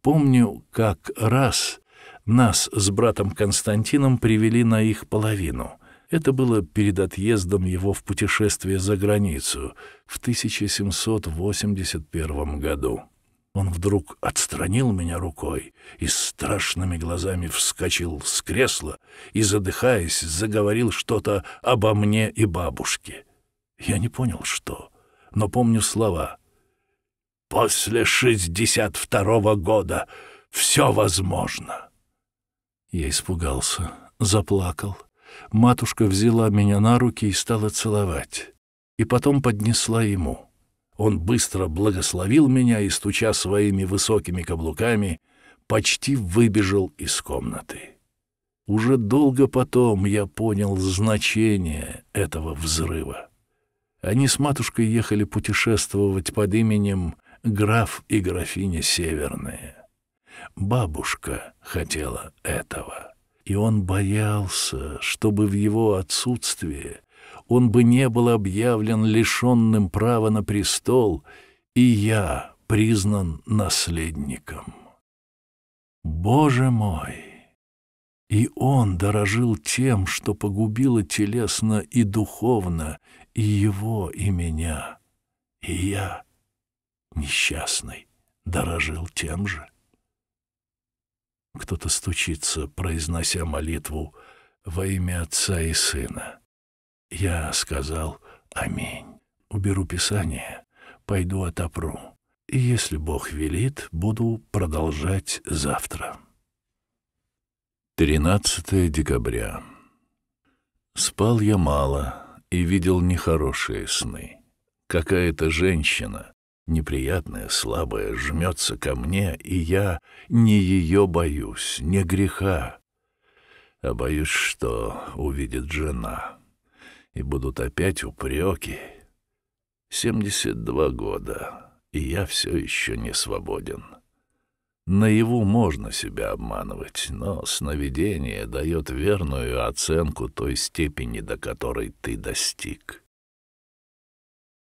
Помню, как раз нас с братом Константином привели на их половину. Это было перед отъездом его в путешествие за границу в 1781 году. Он вдруг отстранил меня рукой и страшными глазами вскочил с кресла и, задыхаясь, заговорил что-то обо мне и бабушке. Я не понял, что, но помню слова. «После шестьдесят второго года все возможно!» Я испугался, заплакал. Матушка взяла меня на руки и стала целовать, и потом поднесла ему. Он быстро благословил меня и, стуча своими высокими каблуками, почти выбежал из комнаты. Уже долго потом я понял значение этого взрыва. Они с матушкой ехали путешествовать под именем граф и графиня Северные. Бабушка хотела этого, и он боялся, чтобы в его отсутствие он бы не был объявлен лишенным права на престол, и я признан наследником. Боже мой! И он дорожил тем, что погубило телесно и духовно и его, и меня. И я, несчастный, дорожил тем же. Кто-то стучится, произнося молитву во имя Отца и Сына. Я сказал «Аминь». Уберу Писание, пойду отопру. И если Бог велит, буду продолжать завтра. 13 декабря. Спал я мало и видел нехорошие сны. Какая-то женщина, неприятная, слабая, жмется ко мне, и я не ее боюсь, не греха, а боюсь, что увидит жена и будут опять упреки. Семьдесят два года, и я все еще не свободен. Наяву можно себя обманывать, но сновидение дает верную оценку той степени, до которой ты достиг.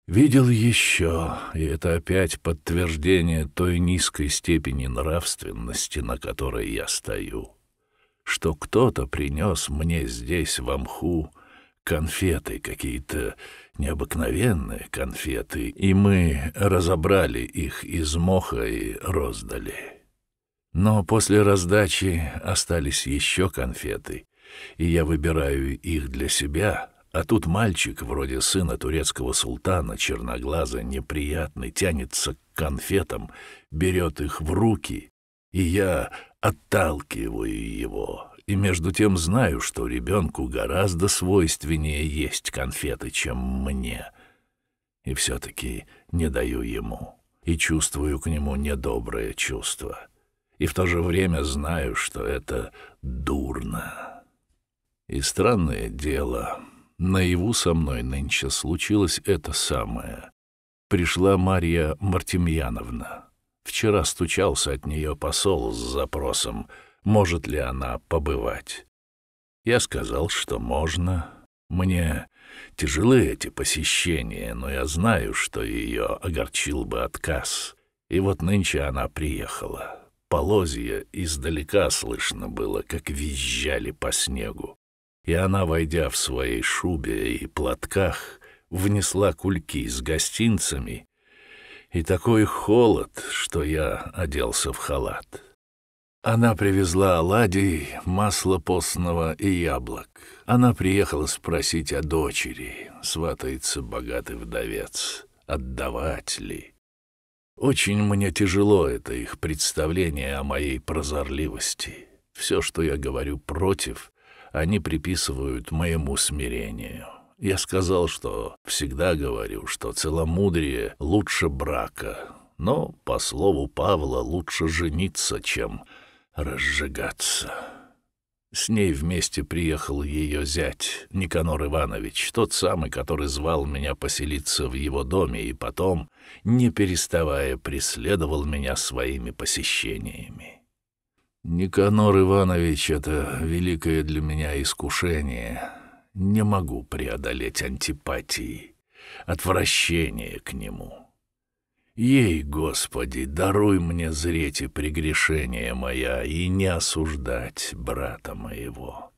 Видел еще, и это опять подтверждение той низкой степени нравственности, на которой я стою, что кто-то принес мне здесь, в Амху, конфеты, какие-то необыкновенные конфеты, и мы разобрали их из моха и роздали. Но после раздачи остались еще конфеты, и я выбираю их для себя, а тут мальчик, вроде сына турецкого султана, черноглазый, неприятный, тянется к конфетам, берет их в руки, и я отталкиваю его и между тем знаю, что ребенку гораздо свойственнее есть конфеты, чем мне. И все-таки не даю ему, и чувствую к нему недоброе чувство. И в то же время знаю, что это дурно. И странное дело, наяву со мной нынче случилось это самое. Пришла Марья Мартемьяновна. Вчера стучался от нее посол с запросом — может ли она побывать. Я сказал, что можно. Мне тяжелы эти посещения, но я знаю, что ее огорчил бы отказ. И вот нынче она приехала. Полозья издалека слышно было, как визжали по снегу. И она, войдя в своей шубе и платках, внесла кульки с гостинцами, и такой холод, что я оделся в халат. Она привезла оладий, масло постного и яблок. Она приехала спросить о дочери, сватается богатый вдовец, отдавать ли. Очень мне тяжело это их представление о моей прозорливости. Все, что я говорю против, они приписывают моему смирению. Я сказал, что всегда говорю, что целомудрие лучше брака, но, по слову Павла, лучше жениться, чем разжигаться. С ней вместе приехал ее зять, Никанор Иванович, тот самый, который звал меня поселиться в его доме и потом, не переставая, преследовал меня своими посещениями. Никанор Иванович — это великое для меня искушение. Не могу преодолеть антипатии, отвращение к нему. Ей, Господи, даруй мне зреть и прегрешение моя, и не осуждать брата моего.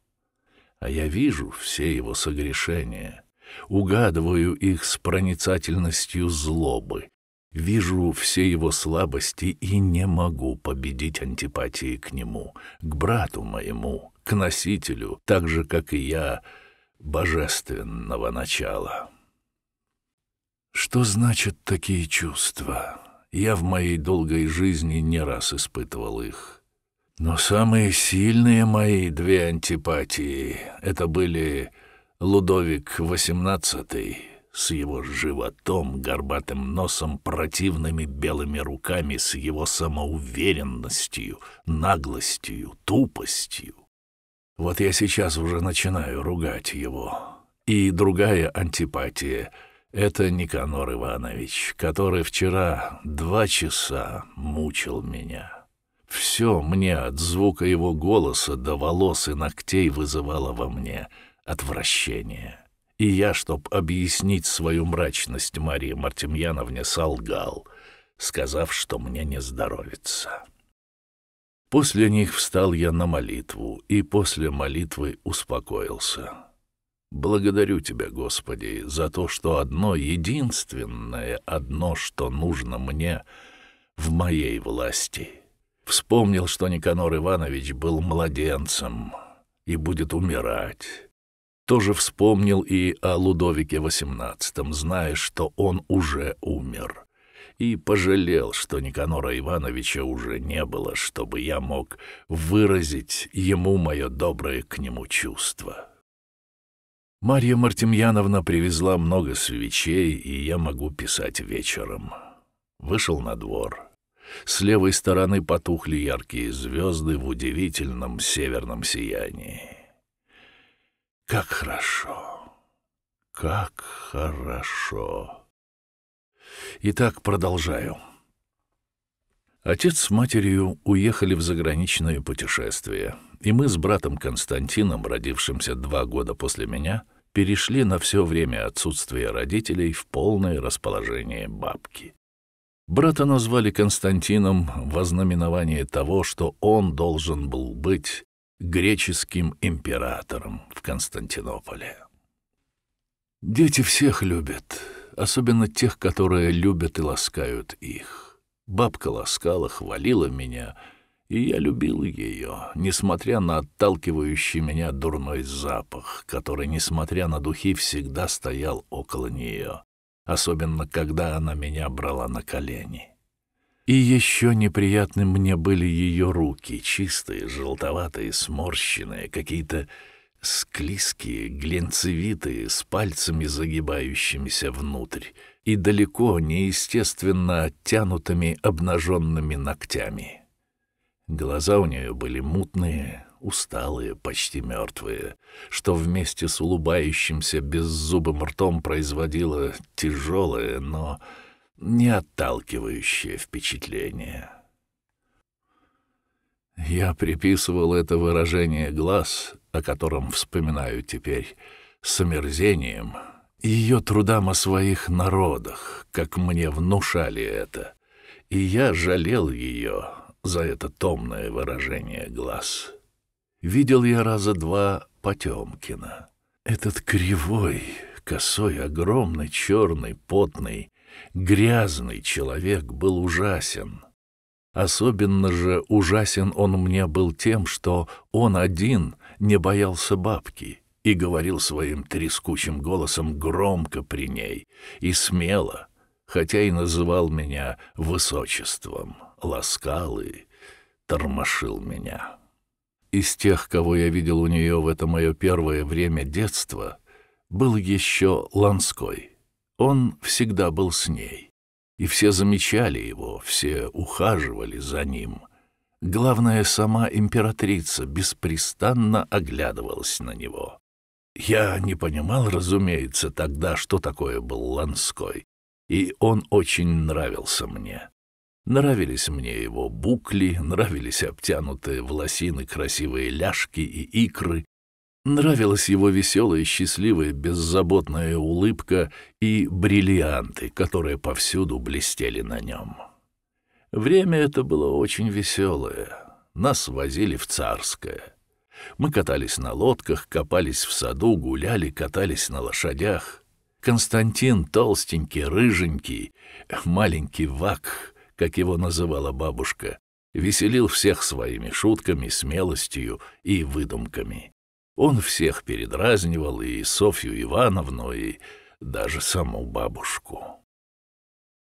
А я вижу все его согрешения, угадываю их с проницательностью злобы, вижу все его слабости и не могу победить антипатии к нему, к брату моему, к носителю, так же, как и я, божественного начала». Что значат такие чувства? Я в моей долгой жизни не раз испытывал их. Но самые сильные мои две антипатии — это были Лудовик XVIII с его животом, горбатым носом, противными белыми руками, с его самоуверенностью, наглостью, тупостью. Вот я сейчас уже начинаю ругать его. И другая антипатия — это Никанор Иванович, который вчера два часа мучил меня. Все мне от звука его голоса до волос и ногтей вызывало во мне отвращение. И я, чтоб объяснить свою мрачность Марии Мартемьяновне, солгал, сказав, что мне не здоровится. После них встал я на молитву, и после молитвы успокоился. Благодарю Тебя, Господи, за то, что одно единственное, одно, что нужно мне, в моей власти. Вспомнил, что Никанор Иванович был младенцем и будет умирать. Тоже вспомнил и о Лудовике XVIII, зная, что он уже умер. И пожалел, что Никанора Ивановича уже не было, чтобы я мог выразить ему моё доброе к нему чувство. Марья Мартемьяновна привезла много свечей, и я могу писать вечером. Вышел на двор. С левой стороны потухли яркие звезды в удивительном северном сиянии. Как хорошо! Как хорошо! Итак, продолжаю. Отец с матерью уехали в заграничное путешествие, и мы с братом Константином, родившимся два года после меня, — перешли на все время отсутствия родителей в полное расположение бабки. Брата назвали Константином в ознаменование того, что он должен был быть греческим императором в Константинополе. Дети всех любят, особенно тех, которые любят и ласкают их. Бабка ласкала, хвалила меня — и я любил ее, несмотря на отталкивающий меня дурной запах, который, несмотря на духи, всегда стоял около нее, особенно когда она меня брала на колени. И еще неприятны мне были ее руки, чистые, желтоватые, сморщенные, какие-то склизкие, глянцевитые, с пальцами загибающимися внутрь и далеко неестественно оттянутыми обнаженными ногтями. Глаза у нее были мутные, усталые, почти мертвые, что вместе с улыбающимся беззубым ртом производило тяжелое, но не отталкивающее впечатление. Я приписывал это выражение глаз, о котором вспоминаю теперь, с омерзением, ее трудам о своих народах, как мне внушали это, и я жалел ее, за это томное выражение глаз. Видел я раза два Потемкина. Этот кривой, косой, огромный, черный, потный, грязный человек был ужасен. Особенно же ужасен он мне был тем, что он один не боялся бабки и говорил своим трескучим голосом громко при ней и смело, хотя и называл меня высочеством ласкал и тормошил меня. Из тех, кого я видел у нее в это мое первое время детства, был еще Ланской. Он всегда был с ней. И все замечали его, все ухаживали за ним. Главное, сама императрица беспрестанно оглядывалась на него. Я не понимал, разумеется, тогда, что такое был Ланской, и он очень нравился мне. Нравились мне его букли, нравились обтянутые в красивые ляжки и икры, нравилась его веселая, счастливая, беззаботная улыбка и бриллианты, которые повсюду блестели на нем. Время это было очень веселое. Нас возили в Царское. Мы катались на лодках, копались в саду, гуляли, катались на лошадях. Константин толстенький, рыженький, маленький вак — как его называла бабушка, веселил всех своими шутками, смелостью и выдумками. Он всех передразнивал и Софью Ивановну, и даже саму бабушку.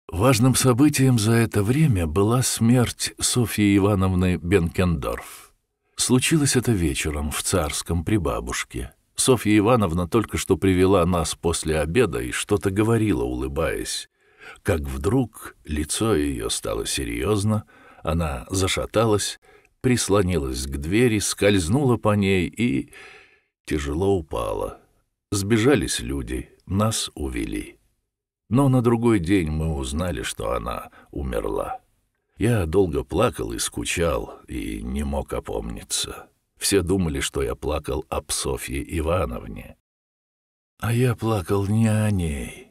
Важным событием за это время была смерть Софьи Ивановны Бенкендорф. Случилось это вечером в царском при бабушке. Софья Ивановна только что привела нас после обеда и что-то говорила, улыбаясь как вдруг лицо ее стало серьезно, она зашаталась, прислонилась к двери, скользнула по ней и тяжело упала. Сбежались люди, нас увели. Но на другой день мы узнали, что она умерла. Я долго плакал и скучал, и не мог опомниться. Все думали, что я плакал об Софье Ивановне. А я плакал не о ней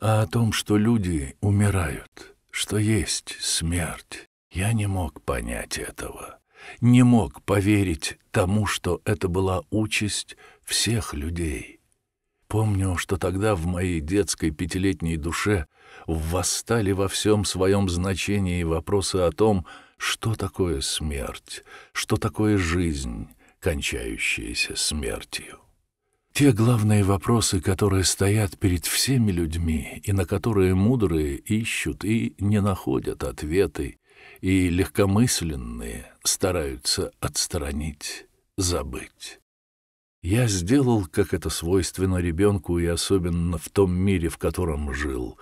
а о том, что люди умирают, что есть смерть. Я не мог понять этого, не мог поверить тому, что это была участь всех людей. Помню, что тогда в моей детской пятилетней душе восстали во всем своем значении вопросы о том, что такое смерть, что такое жизнь, кончающаяся смертью. Те главные вопросы, которые стоят перед всеми людьми, и на которые мудрые ищут и не находят ответы, и легкомысленные стараются отстранить, забыть. Я сделал, как это свойственно ребенку и особенно в том мире, в котором жил.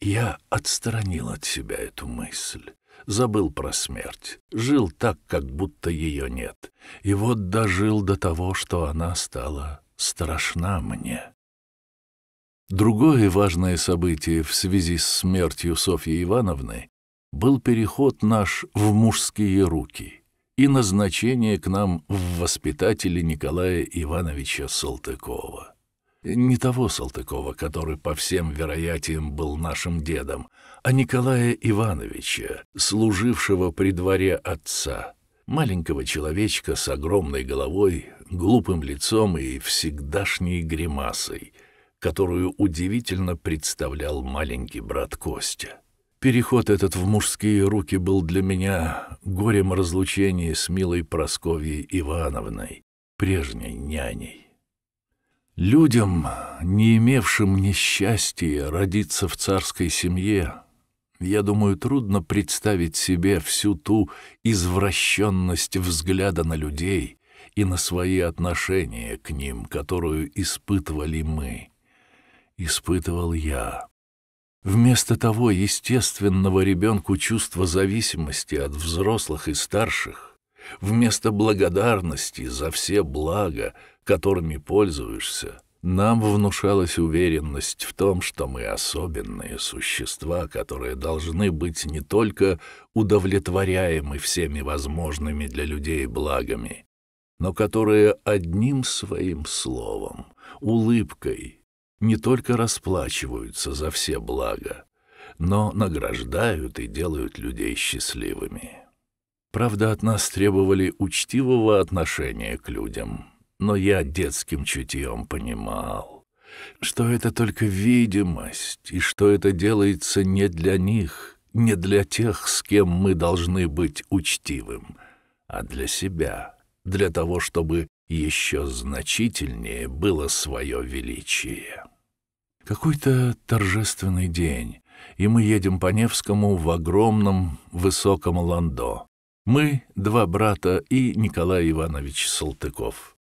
Я отстранил от себя эту мысль, забыл про смерть, жил так, как будто ее нет, и вот дожил до того, что она стала страшна мне. Другое важное событие в связи с смертью Софьи Ивановны был переход наш в мужские руки и назначение к нам в воспитатели Николая Ивановича Салтыкова. Не того Салтыкова, который по всем вероятиям был нашим дедом, а Николая Ивановича, служившего при дворе отца, маленького человечка с огромной головой, глупым лицом и всегдашней гримасой, которую удивительно представлял маленький брат Костя. Переход этот в мужские руки был для меня горем разлучения с милой Просковьей Ивановной, прежней няней. Людям, не имевшим несчастья родиться в царской семье, я думаю, трудно представить себе всю ту извращенность взгляда на людей, и на свои отношения к ним, которую испытывали мы. Испытывал я. Вместо того естественного ребенку чувства зависимости от взрослых и старших, вместо благодарности за все блага, которыми пользуешься, нам внушалась уверенность в том, что мы особенные существа, которые должны быть не только удовлетворяемы всеми возможными для людей благами, но которые одним своим словом, улыбкой не только расплачиваются за все блага, но награждают и делают людей счастливыми. Правда, от нас требовали учтивого отношения к людям, но я детским чутьем понимал, что это только видимость и что это делается не для них, не для тех, с кем мы должны быть учтивым, а для себя для того, чтобы еще значительнее было свое величие. Какой-то торжественный день, и мы едем по Невскому в огромном высоком ландо. Мы — два брата и Николай Иванович Салтыков.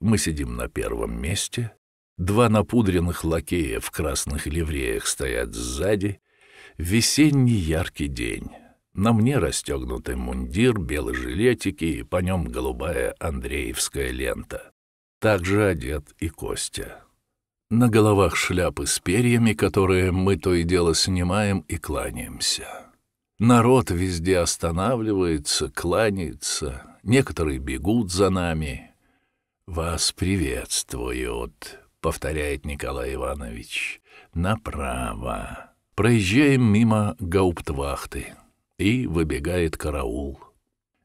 Мы сидим на первом месте. Два напудренных лакея в красных ливреях стоят сзади. Весенний яркий день. На мне расстегнутый мундир, белые жилетики и по нем голубая андреевская лента. Также одет и Костя. На головах шляпы с перьями, которые мы то и дело снимаем и кланяемся. Народ везде останавливается, кланяется, некоторые бегут за нами. «Вас приветствуют», — повторяет Николай Иванович. «Направо. Проезжаем мимо гауптвахты». И выбегает караул.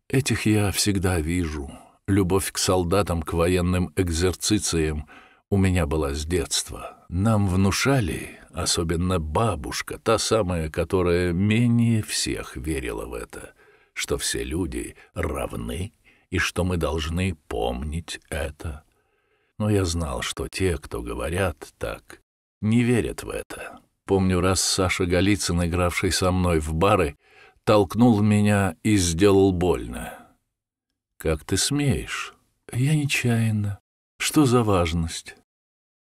Этих я всегда вижу. Любовь к солдатам, к военным экзерцициям у меня была с детства. Нам внушали, особенно бабушка, та самая, которая менее всех верила в это, что все люди равны и что мы должны помнить это. Но я знал, что те, кто говорят так, не верят в это. Помню раз Саша Голицын, игравший со мной в бары, толкнул меня и сделал больно. «Как ты смеешь?» «Я нечаянно. Что за важность?»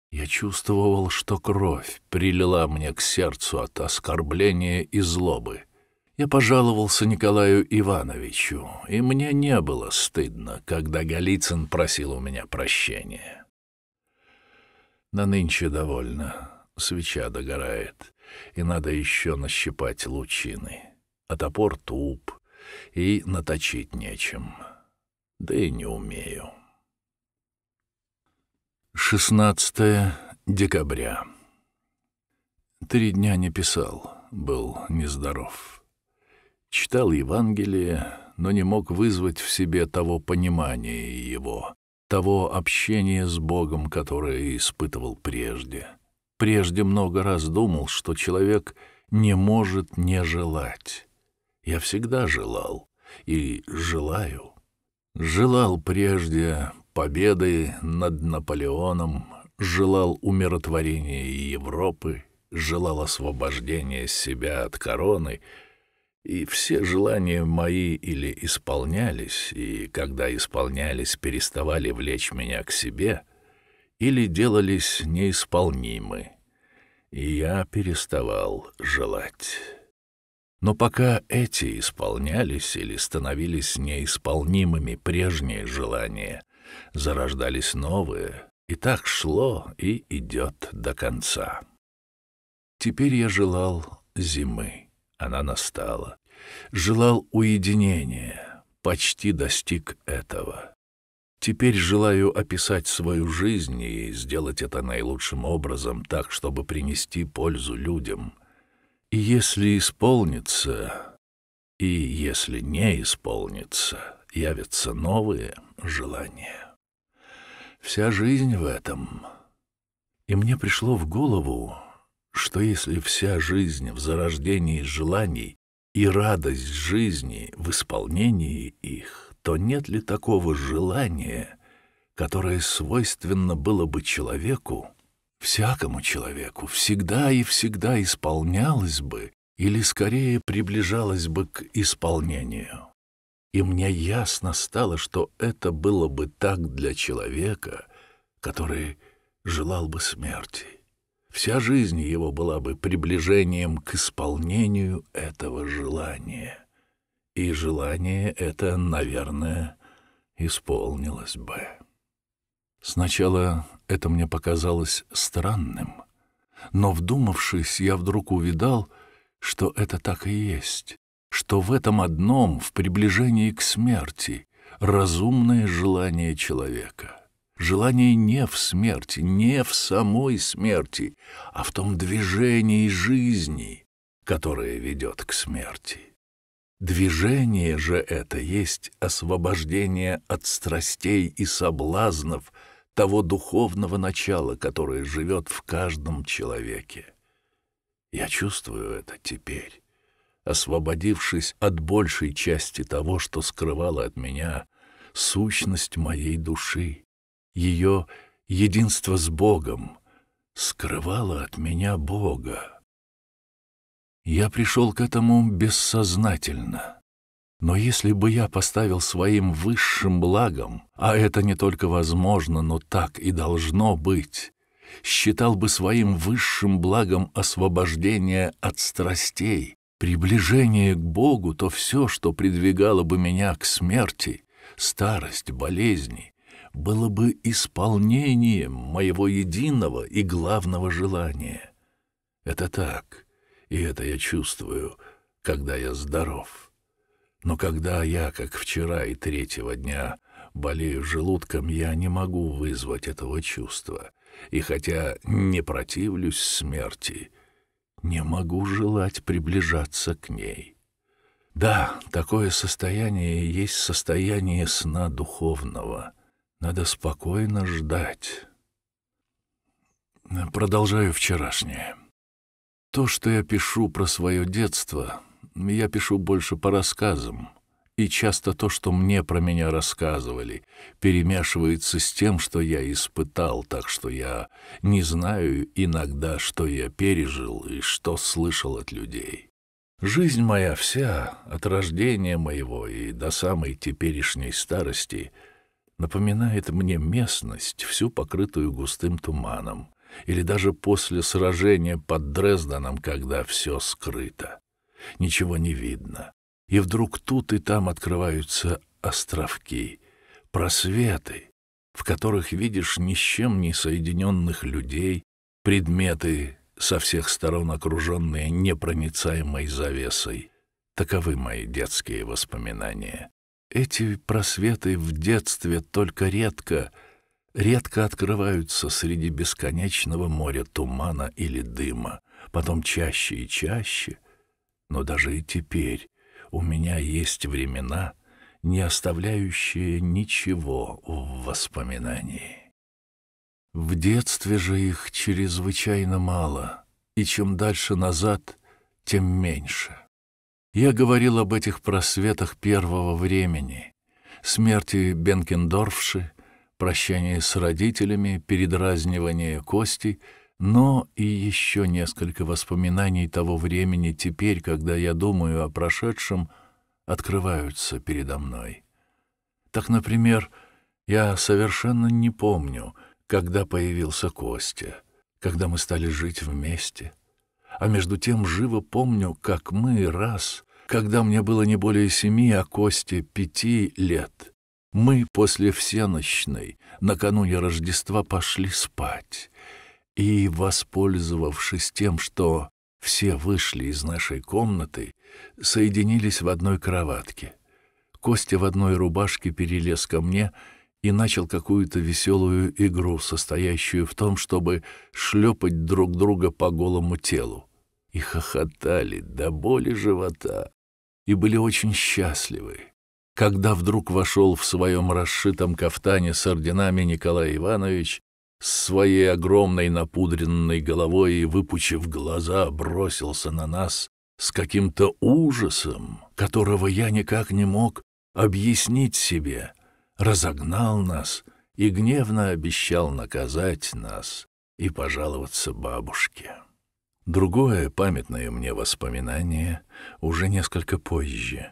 Я чувствовал, что кровь прилила мне к сердцу от оскорбления и злобы. Я пожаловался Николаю Ивановичу, и мне не было стыдно, когда Голицын просил у меня прощения. На нынче довольно, свеча догорает, и надо еще нащипать лучины а топор туп, и наточить нечем. Да и не умею. 16 декабря. Три дня не писал, был нездоров. Читал Евангелие, но не мог вызвать в себе того понимания его, того общения с Богом, которое испытывал прежде. Прежде много раз думал, что человек не может не желать. Я всегда желал и желаю. Желал прежде победы над Наполеоном, желал умиротворения Европы, желал освобождения себя от короны, и все желания мои или исполнялись, и когда исполнялись, переставали влечь меня к себе, или делались неисполнимы, и я переставал желать. Но пока эти исполнялись или становились неисполнимыми прежние желания, зарождались новые, и так шло и идет до конца. Теперь я желал зимы, она настала. Желал уединения, почти достиг этого. Теперь желаю описать свою жизнь и сделать это наилучшим образом, так, чтобы принести пользу людям, если исполнится, и если не исполнится, явятся новые желания. Вся жизнь в этом. И мне пришло в голову, что если вся жизнь в зарождении желаний и радость жизни в исполнении их, то нет ли такого желания, которое свойственно было бы человеку, всякому человеку всегда и всегда исполнялось бы или скорее приближалось бы к исполнению. И мне ясно стало, что это было бы так для человека, который желал бы смерти. Вся жизнь его была бы приближением к исполнению этого желания. И желание это, наверное, исполнилось бы. Сначала это мне показалось странным. Но, вдумавшись, я вдруг увидал, что это так и есть, что в этом одном, в приближении к смерти, разумное желание человека. Желание не в смерти, не в самой смерти, а в том движении жизни, которое ведет к смерти. Движение же это есть освобождение от страстей и соблазнов — того духовного начала, которое живет в каждом человеке. Я чувствую это теперь, освободившись от большей части того, что скрывало от меня сущность моей души, ее единство с Богом, скрывало от меня Бога. Я пришел к этому бессознательно — но если бы я поставил своим высшим благом, а это не только возможно, но так и должно быть, считал бы своим высшим благом освобождение от страстей, приближение к Богу, то все, что придвигало бы меня к смерти, старость, болезни, было бы исполнением моего единого и главного желания. Это так, и это я чувствую, когда я здоров». Но когда я, как вчера и третьего дня, болею желудком, я не могу вызвать этого чувства. И хотя не противлюсь смерти, не могу желать приближаться к ней. Да, такое состояние есть состояние сна духовного. Надо спокойно ждать. Продолжаю вчерашнее. То, что я пишу про свое детство, я пишу больше по рассказам, и часто то, что мне про меня рассказывали, перемешивается с тем, что я испытал, так что я не знаю иногда, что я пережил и что слышал от людей. Жизнь моя вся, от рождения моего и до самой теперешней старости, напоминает мне местность, всю покрытую густым туманом, или даже после сражения под Дрезденом, когда все скрыто ничего не видно. И вдруг тут и там открываются островки, просветы, в которых видишь ни с чем не соединенных людей, предметы, со всех сторон окруженные непроницаемой завесой. Таковы мои детские воспоминания. Эти просветы в детстве только редко, редко открываются среди бесконечного моря тумана или дыма, потом чаще и чаще — но даже и теперь у меня есть времена, не оставляющие ничего в воспоминании. В детстве же их чрезвычайно мало, и чем дальше назад, тем меньше. Я говорил об этих просветах первого времени, смерти Бенкендорфши, прощании с родителями, передразнивание кости — но и еще несколько воспоминаний того времени теперь, когда я думаю о прошедшем, открываются передо мной. Так, например, я совершенно не помню, когда появился Костя, когда мы стали жить вместе. А между тем живо помню, как мы раз, когда мне было не более семи, а Косте пяти лет, мы после всеночной, накануне Рождества, пошли спать — и, воспользовавшись тем, что все вышли из нашей комнаты, соединились в одной кроватке. Костя в одной рубашке перелез ко мне и начал какую-то веселую игру, состоящую в том, чтобы шлепать друг друга по голому телу. И хохотали до боли живота, и были очень счастливы. Когда вдруг вошел в своем расшитом кафтане с орденами Николай Иванович с своей огромной напудренной головой и, выпучив глаза, бросился на нас с каким-то ужасом, которого я никак не мог объяснить себе, разогнал нас и гневно обещал наказать нас и пожаловаться бабушке. Другое памятное мне воспоминание уже несколько позже.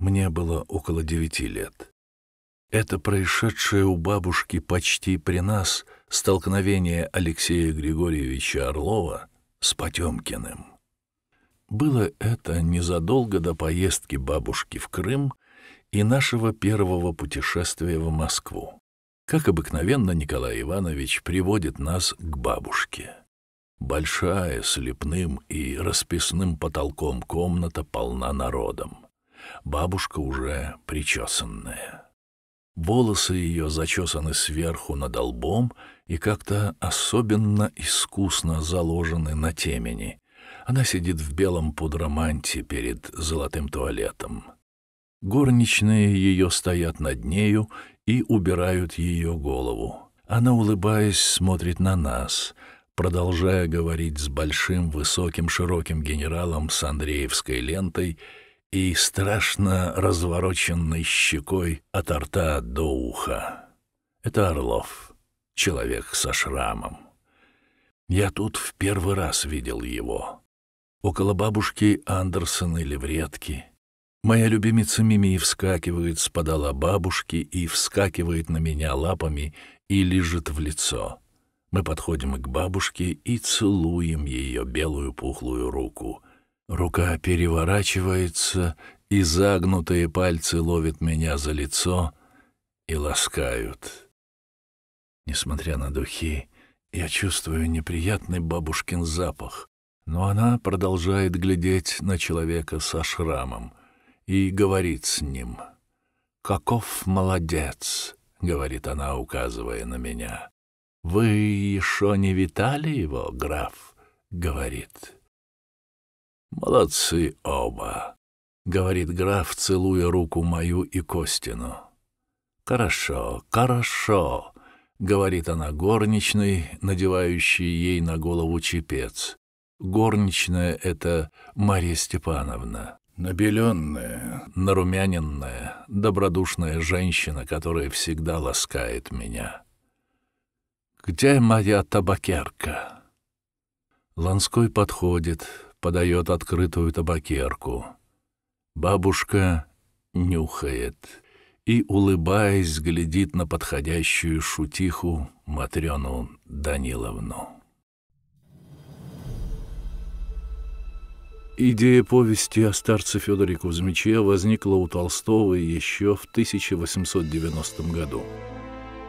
Мне было около девяти лет. Это произошедшее у бабушки почти при нас — столкновение Алексея Григорьевича Орлова с Потемкиным. Было это незадолго до поездки бабушки в Крым и нашего первого путешествия в Москву. Как обыкновенно, Николай Иванович приводит нас к бабушке. Большая, с лепным и расписным потолком комната полна народом. Бабушка уже причесанная. Волосы ее зачесаны сверху над лбом и как-то особенно искусно заложены на темени. Она сидит в белом пудроманте перед золотым туалетом. Горничные ее стоят над нею и убирают ее голову. Она, улыбаясь, смотрит на нас, продолжая говорить с большим, высоким, широким генералом с Андреевской лентой и страшно развороченной щекой от рта до уха. Это Орлов человек со шрамом. Я тут в первый раз видел его. Около бабушки Андерсон или вредки. Моя любимица Мими вскакивает с подола бабушки и вскакивает на меня лапами и лежит в лицо. Мы подходим к бабушке и целуем ее белую пухлую руку. Рука переворачивается, и загнутые пальцы ловят меня за лицо и ласкают. Несмотря на духи, я чувствую неприятный бабушкин запах, но она продолжает глядеть на человека со шрамом и говорит с ним. «Каков молодец!» — говорит она, указывая на меня. «Вы еще не витали его, граф?» — говорит. «Молодцы оба!» — говорит граф, целуя руку мою и Костину. «Хорошо, хорошо!» — говорит она горничной, надевающей ей на голову чепец. Горничная — это Мария Степановна. Набеленная, нарумяненная, добродушная женщина, которая всегда ласкает меня. «Где моя табакерка?» Ланской подходит, подает открытую табакерку. Бабушка нюхает и, улыбаясь, глядит на подходящую шутиху Матрёну Даниловну. Идея повести о старце Федоре Кузьмиче возникла у Толстого еще в 1890 году.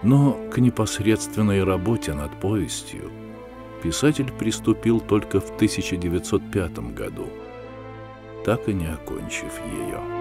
Но к непосредственной работе над повестью писатель приступил только в 1905 году, так и не окончив ее.